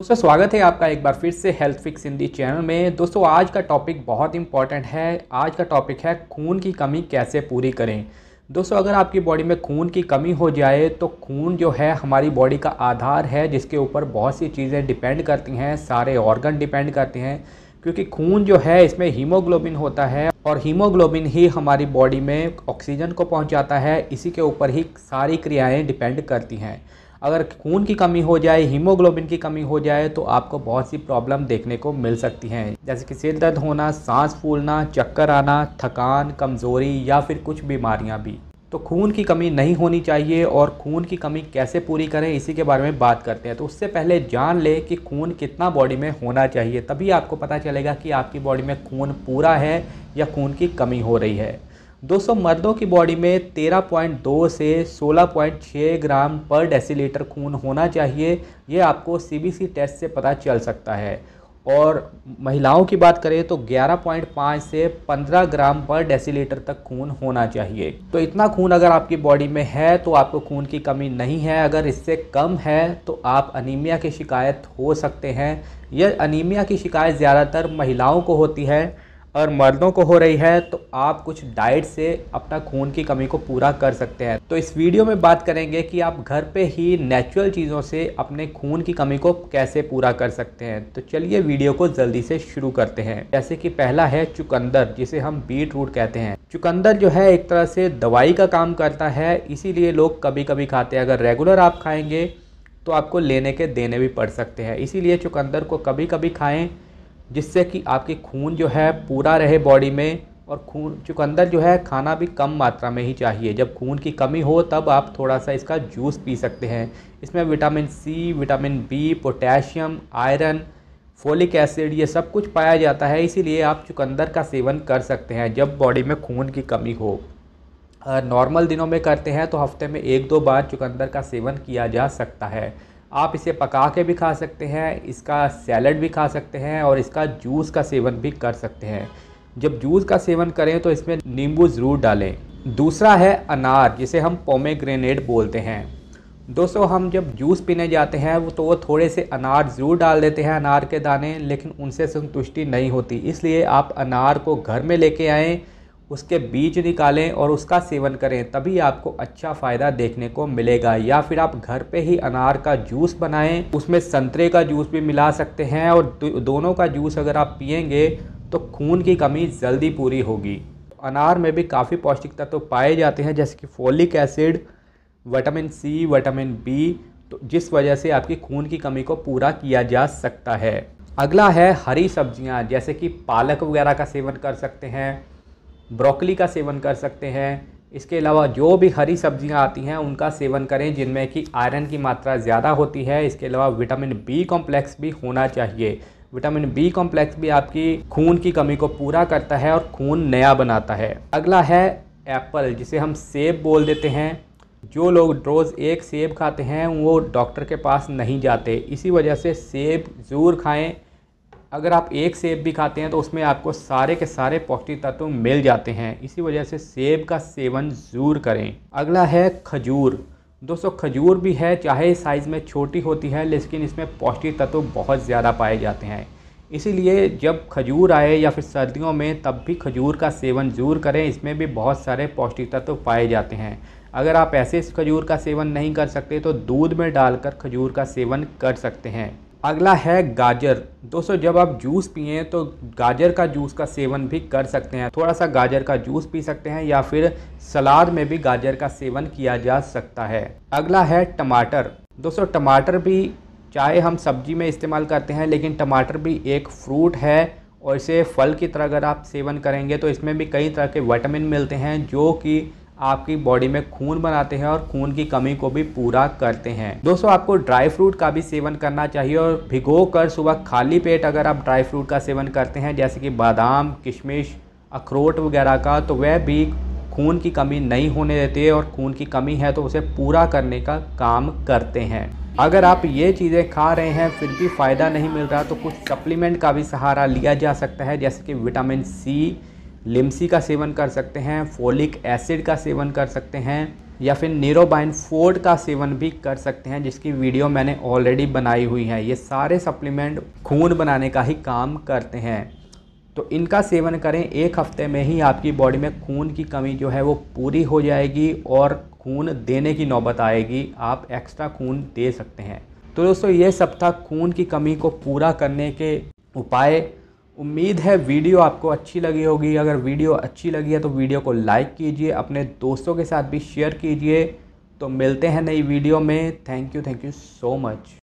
दोस्तों स्वागत है आपका एक बार फिर से हेल्थ फिक्स हिंदी चैनल में दोस्तों आज का टॉपिक बहुत इंपॉर्टेंट है आज का टॉपिक है खून की कमी कैसे पूरी करें दोस्तों अगर आपकी बॉडी में खून की कमी हो जाए तो खून जो है हमारी बॉडी का आधार है जिसके ऊपर बहुत सी चीज़ें डिपेंड करती हैं सारे ऑर्गन डिपेंड करते हैं क्योंकि खून जो है इसमें हीमोग्लोबिन होता है और हीमोग्लोबिन ही हमारी बॉडी में ऑक्सीजन को पहुंचाता है इसी के ऊपर ही सारी क्रियाएं डिपेंड करती हैं अगर खून की कमी हो जाए हीमोग्लोबिन की कमी हो जाए तो आपको बहुत सी प्रॉब्लम देखने को मिल सकती हैं जैसे कि सिर दर्द होना सांस फूलना चक्कर आना थकान कमज़ोरी या फिर कुछ बीमारियाँ भी तो खून की कमी नहीं होनी चाहिए और खून की कमी कैसे पूरी करें इसी के बारे में बात करते हैं तो उससे पहले जान ले कि खून कितना बॉडी में होना चाहिए तभी आपको पता चलेगा कि आपकी बॉडी में खून पूरा है या खून की कमी हो रही है दोस्तों मर्दों की बॉडी में 13.2 से 16.6 ग्राम पर डेसीलीटर खून होना चाहिए ये आपको सीबीसी टेस्ट से पता चल सकता है और महिलाओं की बात करें तो 11.5 से 15 ग्राम पर डेसीलीटर तक खून होना चाहिए तो इतना खून अगर आपकी बॉडी में है तो आपको खून की कमी नहीं है अगर इससे कम है तो आप अनिमिया की शिकायत हो सकते हैं यह अनिमिया की शिकायत ज़्यादातर महिलाओं को होती है और मर्दों को हो रही है तो आप कुछ डाइट से अपना खून की कमी को पूरा कर सकते हैं तो इस वीडियो में बात करेंगे कि आप घर पे ही नेचुरल चीज़ों से अपने खून की कमी को कैसे पूरा कर सकते हैं तो चलिए वीडियो को जल्दी से शुरू करते हैं जैसे कि पहला है चुकंदर जिसे हम बीट रूट कहते हैं चुकंदर जो है एक तरह से दवाई का काम करता है इसीलिए लोग कभी कभी खाते हैं अगर रेगुलर आप खाएँगे तो आपको लेने के देने भी पड़ सकते हैं इसीलिए चुकंदर को कभी कभी खाएँ जिससे कि आपके खून जो है पूरा रहे बॉडी में और खून चुकंदर जो है खाना भी कम मात्रा में ही चाहिए जब खून की कमी हो तब आप थोड़ा सा इसका जूस पी सकते हैं इसमें vitamin C vitamin B potassium iron folic acid ये सब कुछ पाया जाता है इसीलिए आप चुकंदर का सेवन कर सकते हैं जब बॉडी में खून की कमी हो नॉर्मल दिनों में करते हैं तो हफ्ते में एक दो बार चुकंदर का सेवन किया जा सकता है आप इसे पका के भी खा सकते हैं इसका सैलड भी खा सकते हैं और इसका जूस का सेवन भी कर सकते हैं जब जूस का सेवन करें तो इसमें नींबू ज़रूर डालें दूसरा है अनार जिसे हम पोमेग्रेनेट बोलते हैं दोस्तों हम जब जूस पीने जाते हैं वो तो वो थोड़े से अनार ज़रूर डाल देते हैं अनार के दाने लेकिन उनसे संतुष्टि नहीं होती इसलिए आप अनार को घर में लेके आएँ उसके बीज निकालें और उसका सेवन करें तभी आपको अच्छा फ़ायदा देखने को मिलेगा या फिर आप घर पे ही अनार का जूस बनाएं उसमें संतरे का जूस भी मिला सकते हैं और दोनों का जूस अगर आप पियेंगे तो खून की कमी जल्दी पूरी होगी अनार में भी काफ़ी पौष्टिक तत्व तो पाए जाते हैं जैसे कि folic acid vitamin C vitamin B तो जिस वजह से आपकी खून की कमी को पूरा किया जा सकता है अगला है हरी सब्जियां जैसे कि पालक वगैरह का सेवन कर सकते हैं ब्रोकली का सेवन कर सकते हैं इसके अलावा जो भी हरी सब्जियां आती हैं उनका सेवन करें जिनमें कि आयरन की मात्रा ज़्यादा होती है इसके अलावा विटामिन बी कॉम्प्लेक्स भी होना चाहिए विटामिन बी कॉम्प्लेक्स भी आपकी खून की कमी को पूरा करता है और खून नया बनाता है अगला है एप्पल जिसे हम सेब बोल देते हैं जो लोग रोज़ एक सेब खाते हैं वो डॉक्टर के पास नहीं जाते इसी वजह से सेब ज़रूर खाएँ अगर आप एक सेब भी खाते हैं तो उसमें आपको सारे के सारे पौष्टिक तत्व मिल जाते हैं इसी वजह से सेब का सेवन ज़रूर करें अगला है खजूर दोस्तों खजूर भी है चाहे साइज़ में छोटी होती है लेकिन इसमें पौष्टिक तत्व बहुत ज़्यादा पाए जाते हैं इसीलिए जब खजूर आए या फिर सर्दियों में तब भी खजूर का सेवन ज़रूर करें इसमें भी बहुत सारे पौष्टिक तत्व पाए जाते हैं अगर आप ऐसे खजूर का सेवन नहीं कर सकते तो दूध में डालकर खजूर का सेवन कर सकते हैं अगला है गाजर दोस्तों जब आप जूस पिए तो गाजर का जूस का सेवन भी कर सकते हैं थोड़ा सा गाजर का जूस पी सकते हैं या फिर सलाद में भी गाजर का सेवन किया जा सकता है अगला है टमाटर दोस्तों टमाटर भी चाहे हम सब्जी में इस्तेमाल करते हैं लेकिन टमाटर भी एक फ्रूट है और इसे फल की तरह अगर आप सेवन करेंगे तो इसमें भी कई तरह के विटामिन मिलते हैं जो कि आपकी बॉडी में खून बनाते हैं और खून की कमी को भी पूरा करते हैं दोस्तों आपको ड्राई फ्रूट का भी सेवन करना चाहिए और भिगो कर सुबह खाली पेट अगर आप ड्राई फ्रूट का सेवन करते हैं जैसे कि बादाम किशमिश अखरोट वगैरह का तो वह भी खून की कमी नहीं होने देते और खून की कमी है तो उसे पूरा करने का काम करते हैं अगर आप ये चीज़ें खा रहे हैं फिर भी फ़ायदा नहीं मिल रहा तो कुछ सप्लीमेंट का भी सहारा लिया जा सकता है जैसे कि विटामिन सी लिम्सी का सेवन कर सकते हैं फोलिक एसिड का सेवन कर सकते हैं या फिर नीरोबाइन फोर्ड का सेवन भी कर सकते हैं जिसकी वीडियो मैंने ऑलरेडी बनाई हुई है ये सारे सप्लीमेंट खून बनाने का ही काम करते हैं तो इनका सेवन करें एक हफ्ते में ही आपकी बॉडी में खून की कमी जो है वो पूरी हो जाएगी और खून देने की नौबत आएगी आप एक्स्ट्रा खून दे सकते हैं तो दोस्तों ये सब था खून की कमी को पूरा करने के उपाय उम्मीद है वीडियो आपको अच्छी लगी होगी अगर वीडियो अच्छी लगी है तो वीडियो को लाइक कीजिए अपने दोस्तों के साथ भी शेयर कीजिए तो मिलते हैं नई वीडियो में thank you thank you so much